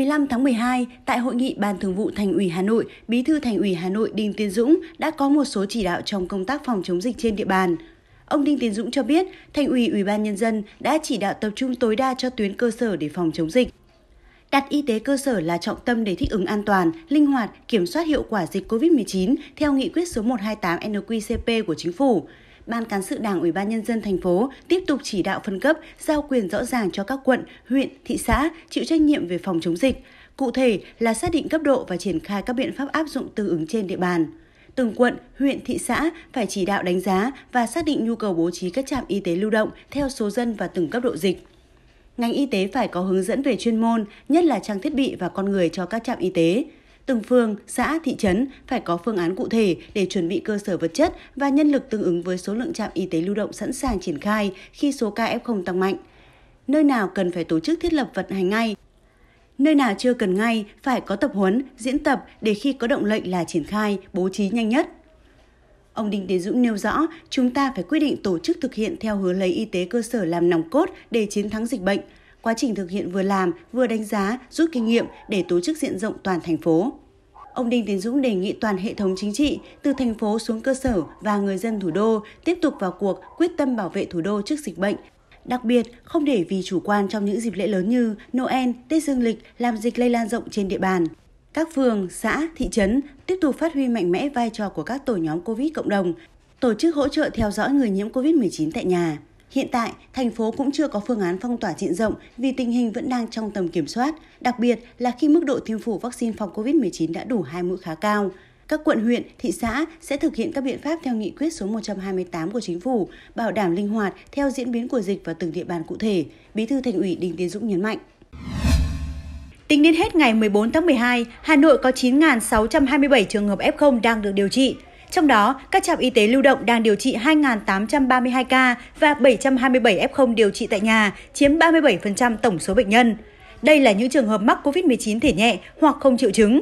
15 tháng 12, tại hội nghị Ban Thường vụ Thành ủy Hà Nội, Bí thư Thành ủy Hà Nội Đinh Tiến Dũng đã có một số chỉ đạo trong công tác phòng chống dịch trên địa bàn. Ông Đinh Tiến Dũng cho biết, Thành ủy Ủy ban nhân dân đã chỉ đạo tập trung tối đa cho tuyến cơ sở để phòng chống dịch. Đặt y tế cơ sở là trọng tâm để thích ứng an toàn, linh hoạt, kiểm soát hiệu quả dịch COVID-19 theo nghị quyết số 128 NQCP của chính phủ. Ban cán sự Đảng Ủy ban nhân dân thành phố tiếp tục chỉ đạo phân cấp, giao quyền rõ ràng cho các quận, huyện, thị xã chịu trách nhiệm về phòng chống dịch, cụ thể là xác định cấp độ và triển khai các biện pháp áp dụng tương ứng trên địa bàn. Từng quận, huyện, thị xã phải chỉ đạo đánh giá và xác định nhu cầu bố trí các trạm y tế lưu động theo số dân và từng cấp độ dịch ngành y tế phải có hướng dẫn về chuyên môn, nhất là trang thiết bị và con người cho các trạm y tế từng phường, xã, thị trấn phải có phương án cụ thể để chuẩn bị cơ sở vật chất và nhân lực tương ứng với số lượng trạm y tế lưu động sẵn sàng triển khai khi số ca F0 tăng mạnh. Nơi nào cần phải tổ chức thiết lập vận hành ngay, Nơi nào chưa cần ngay phải có tập huấn, diễn tập để khi có động lệnh là triển khai, bố trí nhanh nhất. Ông Đinh Tiến Dũng nêu rõ, chúng ta phải quyết định tổ chức thực hiện theo hướng lấy y tế cơ sở làm nòng cốt để chiến thắng dịch bệnh – quá trình thực hiện vừa làm, vừa đánh giá, rút kinh nghiệm để tổ chức diện rộng toàn thành phố. Ông Đinh Tiến Dũng đề nghị toàn hệ thống chính trị, từ thành phố xuống cơ sở và người dân thủ đô tiếp tục vào cuộc quyết tâm bảo vệ thủ đô trước dịch bệnh, Đặc biệt, không để vì chủ quan trong những dịp lễ lớn như Noel, Tết Dương lịch làm dịch lây lan rộng trên địa bàn. Các phường, xã, thị trấn tiếp tục phát huy mạnh mẽ vai trò của các tổ nhóm COVID cộng đồng, tổ chức hỗ trợ theo dõi người nhiễm COVID-19 tại nhà. Hiện tại, thành phố cũng chưa có phương án phong tỏa diện rộng vì tình hình vẫn đang trong tầm kiểm soát, đặc biệt là khi mức độ tiêm phủ vaccine phòng COVID-19 đã đủ hai mũi khá cao. Các quận huyện, thị xã sẽ thực hiện các biện pháp theo nghị quyết số 128 của chính phủ, bảo đảm linh hoạt theo diễn biến của dịch và từng địa bàn cụ thể, Bí thư Thành ủy Đinh Tiến Dũng nhấn mạnh. Tính đến hết ngày 14 tháng 12, Hà Nội có 9.627 trường hợp F0 đang được điều trị, trong đó các trạm y tế lưu động đang điều trị 2.832 ca và 727 f điều trị tại nhà, chiếm 37% tổng số bệnh nhân. Đây là những trường hợp mắc COVID-19 thể nhẹ hoặc không triệu chứng.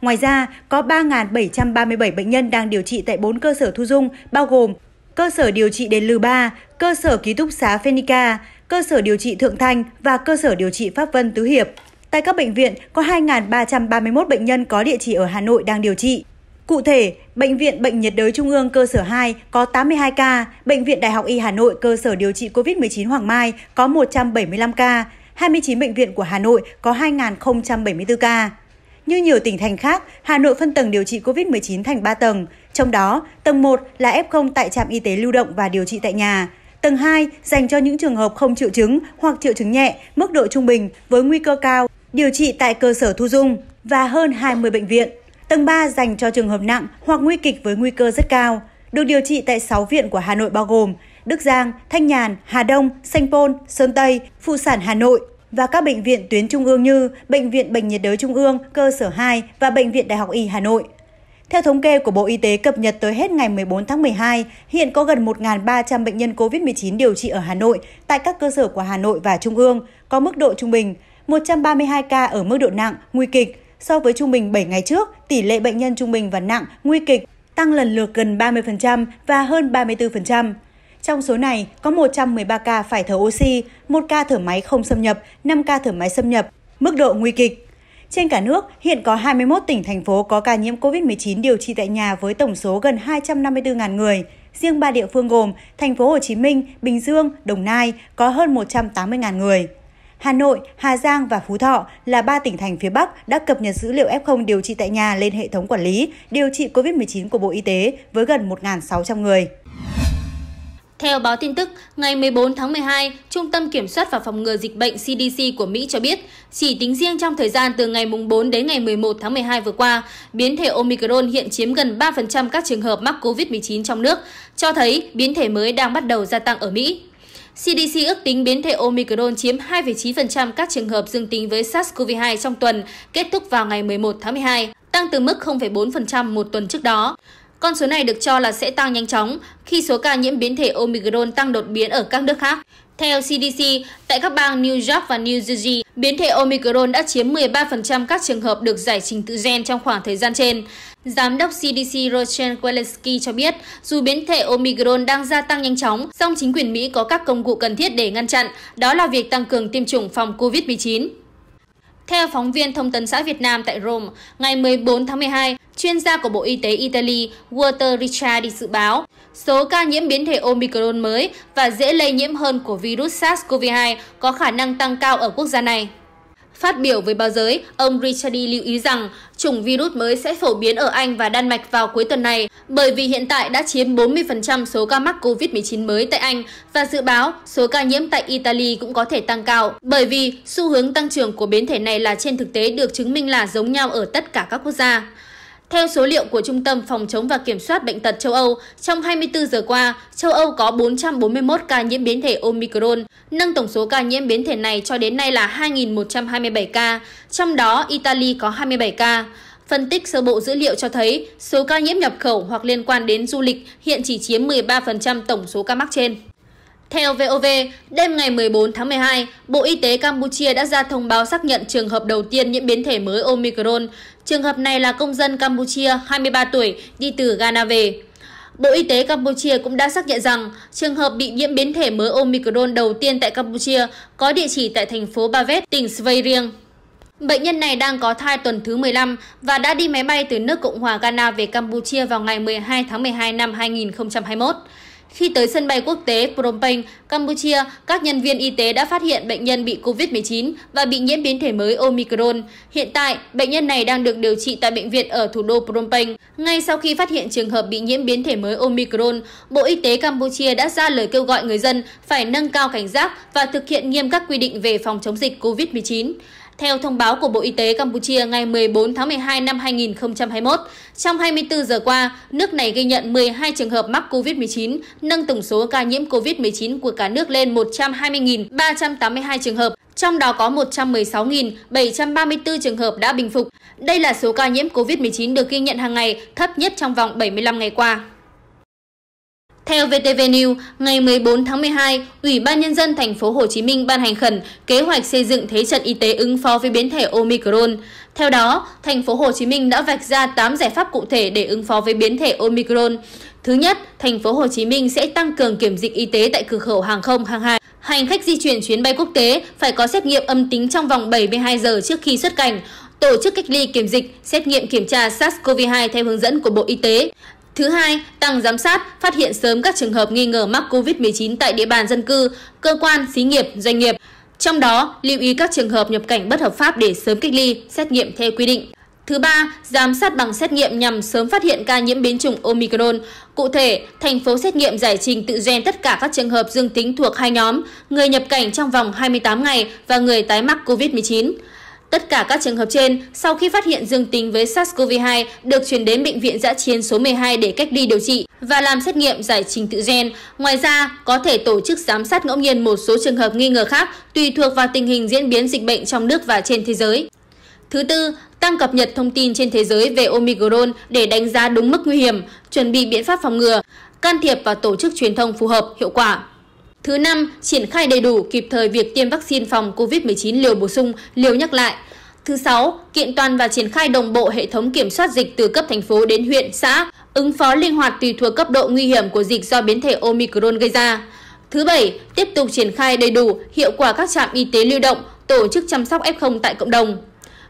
Ngoài ra, có 3.737 bệnh nhân đang điều trị tại 4 cơ sở thu dung, bao gồm cơ sở điều trị Đền Lừ Ba, cơ sở ký túc xá Phenica, cơ sở điều trị Thượng Thanh và cơ sở điều trị Pháp Vân Tứ Hiệp. Tại các bệnh viện, có 2.331 bệnh nhân có địa chỉ ở Hà Nội đang điều trị. Cụ thể, Bệnh viện Bệnh nhiệt đới Trung ương cơ sở 2 có 82 ca, Bệnh viện Đại học Y Hà Nội cơ sở điều trị COVID-19 Hoàng Mai có 175 ca, 29 bệnh viện của Hà Nội có 2.074 ca. Như nhiều tỉnh thành khác, Hà Nội phân tầng điều trị COVID-19 thành 3 tầng, trong đó tầng 1 là F0 tại trạm y tế lưu động và điều trị tại nhà, Tầng 2 dành cho những trường hợp không triệu chứng hoặc triệu chứng nhẹ, mức độ trung bình với nguy cơ cao, điều trị tại cơ sở thu dung và hơn 20 bệnh viện. Tầng 3 dành cho trường hợp nặng hoặc nguy kịch với nguy cơ rất cao. Được điều trị tại 6 viện của Hà Nội bao gồm Đức Giang, Thanh Nhàn, Hà Đông, Sanh Pôn, Sơn Tây, Phụ sản Hà Nội và các bệnh viện tuyến trung ương như Bệnh viện Bệnh nhiệt đới Trung ương, Cơ sở 2 và Bệnh viện Đại học Y Hà Nội. Theo thống kê của Bộ Y tế cập nhật tới hết ngày 14 tháng 12, hiện có gần 1.300 bệnh nhân COVID-19 điều trị ở Hà Nội tại các cơ sở của Hà Nội và Trung ương, có mức độ trung bình, 132 ca ở mức độ nặng, nguy kịch, So với trung bình 7 ngày trước, tỷ lệ bệnh nhân trung bình và nặng, nguy kịch tăng lần lượt gần 30% và hơn 34%. Trong số này, có 113 ca phải thở oxy, 1 ca thở máy không xâm nhập, 5 ca thở máy xâm nhập, mức độ nguy kịch. Trên cả nước, hiện có 21 tỉnh, thành phố có ca nhiễm COVID-19 điều trị tại nhà với tổng số gần 254.000 người. Riêng ba địa phương gồm thành phố Hồ Chí Minh, Bình Dương, Đồng Nai có hơn 180.000 người. Hà Nội, Hà Giang và Phú Thọ là ba tỉnh thành phía Bắc đã cập nhật dữ liệu F0 điều trị tại nhà lên hệ thống quản lý điều trị COVID-19 của Bộ Y tế với gần 1.600 người. Theo báo tin tức, ngày 14 tháng 12, Trung tâm Kiểm soát và Phòng ngừa Dịch bệnh CDC của Mỹ cho biết, chỉ tính riêng trong thời gian từ ngày 4 đến ngày 11 tháng 12 vừa qua, biến thể Omicron hiện chiếm gần 3% các trường hợp mắc COVID-19 trong nước, cho thấy biến thể mới đang bắt đầu gia tăng ở Mỹ. CDC ước tính biến thể Omicron chiếm 2,9% các trường hợp dương tính với SARS-CoV-2 trong tuần, kết thúc vào ngày 11 tháng 12, tăng từ mức 0,4% một tuần trước đó. Con số này được cho là sẽ tăng nhanh chóng khi số ca nhiễm biến thể Omicron tăng đột biến ở các nước khác. Theo CDC, tại các bang New York và New Jersey, biến thể Omicron đã chiếm 13% các trường hợp được giải trình tự gen trong khoảng thời gian trên. Giám đốc CDC Rochelle Walensky cho biết, dù biến thể Omicron đang gia tăng nhanh chóng, song chính quyền Mỹ có các công cụ cần thiết để ngăn chặn, đó là việc tăng cường tiêm chủng phòng COVID-19. Theo phóng viên Thông tấn xã Việt Nam tại Rome, ngày 14 tháng 12, Chuyên gia của Bộ Y tế Italy Walter Ricciardi dự báo số ca nhiễm biến thể Omicron mới và dễ lây nhiễm hơn của virus SARS-CoV-2 có khả năng tăng cao ở quốc gia này. Phát biểu với báo giới, ông Ricciardi lưu ý rằng chủng virus mới sẽ phổ biến ở Anh và Đan Mạch vào cuối tuần này bởi vì hiện tại đã chiếm 40% số ca mắc COVID-19 mới tại Anh và dự báo số ca nhiễm tại Italy cũng có thể tăng cao bởi vì xu hướng tăng trưởng của biến thể này là trên thực tế được chứng minh là giống nhau ở tất cả các quốc gia theo số liệu của trung tâm phòng chống và kiểm soát bệnh tật châu âu trong 24 giờ qua châu âu có 441 ca nhiễm biến thể omicron nâng tổng số ca nhiễm biến thể này cho đến nay là 2.127 ca trong đó italy có 27 ca Phân tích sơ bộ dữ liệu cho thấy số ca nhiễm nhập khẩu hoặc liên quan đến du lịch hiện chỉ chiếm 13% tổng số ca mắc trên theo vov đêm ngày 14 tháng 12, bộ y tế campuchia đã ra thông báo xác nhận trường hợp đầu tiên nhiễm biến thể mới omicron trường hợp này là công dân campuchia 23 tuổi đi từ ghana về bộ y tế campuchia cũng đã xác nhận rằng trường hợp bị nhiễm biến thể mới omicron đầu tiên tại campuchia có địa chỉ tại thành phố bavet tỉnh svay riêng Bệnh nhân này đang có thai tuần thứ 15 và đã đi máy bay từ nước Cộng hòa Ghana về Campuchia vào ngày 12 tháng 12 năm 2021 khi tới sân bay quốc tế phnom penh campuchia các nhân viên y tế đã phát hiện bệnh nhân bị covid 19 và bị nhiễm biến thể mới omicron hiện tại bệnh nhân này đang được điều trị tại bệnh viện ở thủ đô phnom penh ngay sau khi phát hiện trường hợp bị nhiễm biến thể mới omicron bộ y tế campuchia đã ra lời kêu gọi người dân phải nâng cao cảnh giác và thực hiện nghiêm các quy định về phòng chống dịch covid 19 theo thông báo của bộ y tế campuchia ngày 14 tháng 12 năm 2021, trong 24 giờ qua nước này ghi nhận 12 trường hợp mắc covid 19 nâng tổng số ca nhiễm covid 19 của cả nước lên 120.382 trường hợp trong đó có 116.734 trường hợp đã bình phục. Đây là số ca nhiễm COVID-19 được ghi nhận hàng ngày, thấp nhất trong vòng 75 ngày qua theo vtv news ngày 14 tháng 12, ủy ban nhân dân Thành phố Hồ Chí Minh ban hành khẩn kế hoạch xây dựng thế trận y tế ứng phó với biến thể omicron theo đó Thành phố Hồ Chí Minh đã vạch ra tám giải pháp cụ thể để ứng phó với biến thể omicron thứ nhất Thành phố Hồ Chí Minh sẽ tăng cường kiểm dịch y tế tại cửa khẩu hàng không hàng hải hành khách di chuyển chuyến bay quốc tế phải có xét nghiệm âm tính trong vòng 72 giờ trước khi xuất cảnh tổ chức cách ly kiểm dịch, xét nghiệm kiểm tra SARS-CoV-2 theo hướng dẫn của Bộ Y tế thứ hai tăng giám sát phát hiện sớm các trường hợp nghi ngờ mắc covid 19 tại địa bàn dân cư cơ quan xí nghiệp doanh nghiệp trong đó lưu ý các trường hợp nhập cảnh bất hợp pháp để sớm cách ly xét nghiệm theo quy định Thứ ba, giám sát bằng xét nghiệm nhằm sớm phát hiện ca nhiễm biến chủng Omicron. Cụ thể, thành phố xét nghiệm giải trình tự gen tất cả các trường hợp dương tính thuộc hai nhóm, người nhập cảnh trong vòng 28 ngày và người tái mắc COVID-19 tất cả các trường hợp trên sau khi phát hiện dương tính với sars cov hai được chuyển đến bệnh viện giã chiến số một hai để cách ly điều trị và làm xét nghiệm giải trình tự gen ngoài ra có thể tổ chức giám sát ngẫu nhiên một số trường hợp nghi ngờ khác tùy thuộc vào tình hình diễn biến dịch bệnh trong nước và trên thế giới Thứ tư, tăng cập nhật thông tin trên thế giới về Omicron để đánh giá đúng mức nguy hiểm, chuẩn bị biện pháp phòng ngừa, can thiệp và tổ chức truyền thông phù hợp, hiệu quả. Thứ năm, triển khai đầy đủ kịp thời việc tiêm vaccine phòng COVID-19 liều bổ sung, liều nhắc lại – thứ sáu kiện toàn và triển khai đồng bộ hệ thống kiểm soát dịch từ cấp thành phố đến huyện xã ứng phó linh hoạt tùy thuộc cấp độ nguy hiểm của dịch do biến thể omicron gây ra thứ bảy tiếp tục triển khai đầy đủ hiệu quả các trạm y tế lưu động tổ chức chăm sóc f tại cộng đồng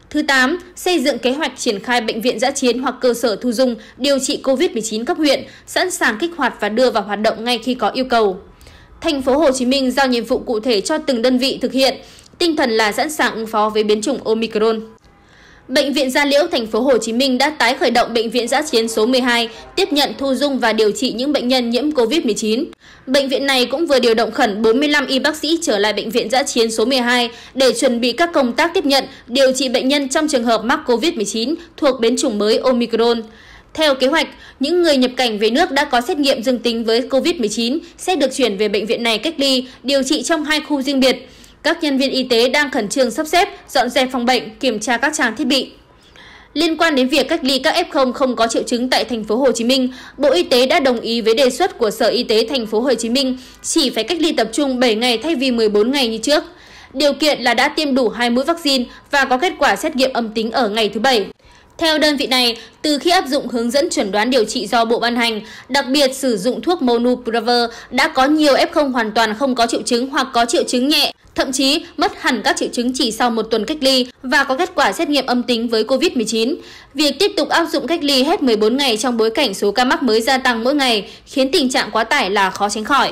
Thứ 8, xây dựng kế hoạch triển khai bệnh viện giã chiến hoặc cơ sở thu dung điều trị COVID-19 cấp huyện, sẵn sàng kích hoạt và đưa vào hoạt động ngay khi có yêu cầu. Thành phố Hồ Chí Minh giao nhiệm vụ cụ thể cho từng đơn vị thực hiện, tinh thần là sẵn sàng ứng phó với biến chủng Omicron. Bệnh viện Gia Liễu thành phố Hồ Chí Minh đã tái khởi động bệnh viện giã chiến số 12, tiếp nhận thu dung và điều trị những bệnh nhân nhiễm COVID-19. Bệnh viện này cũng vừa điều động khẩn 45 y bác sĩ trở lại bệnh viện giã chiến số 12 để chuẩn bị các công tác tiếp nhận, điều trị bệnh nhân trong trường hợp mắc COVID-19 thuộc biến chủng mới Omicron. Theo kế hoạch, những người nhập cảnh về nước đã có xét nghiệm dương tính với COVID-19 sẽ được chuyển về bệnh viện này cách ly, điều trị trong hai khu riêng biệt các nhân viên y tế đang khẩn trương sắp xếp dọn dẹp phòng bệnh kiểm tra các trang thiết bị Liên quan đến việc cách ly các F0 không có triệu chứng tại thành phố Hồ Chí Minh, Bộ Y tế đã đồng ý với đề xuất của Sở Y tế thành phố Hồ Chí Minh chỉ phải cách ly tập trung 7 ngày thay vì 14 ngày như trước. Điều kiện là đã tiêm đủ 2 mũi vaccine và có kết quả xét nghiệm âm tính ở ngày thứ Bảy theo đơn vị này từ khi áp dụng hướng dẫn chuẩn đoán điều trị do bộ ban hành đặc biệt sử dụng thuốc monupraver đã có nhiều f 0 hoàn toàn không có triệu chứng hoặc có triệu chứng nhẹ thậm chí mất hẳn các triệu chứng chỉ sau một tuần cách ly và có kết quả xét nghiệm âm tính với COVID-19. Việc tiếp tục áp dụng cách ly hết 14 ngày trong bối cảnh số ca mắc mới gia tăng mỗi ngày khiến tình trạng quá tải là khó tránh khỏi.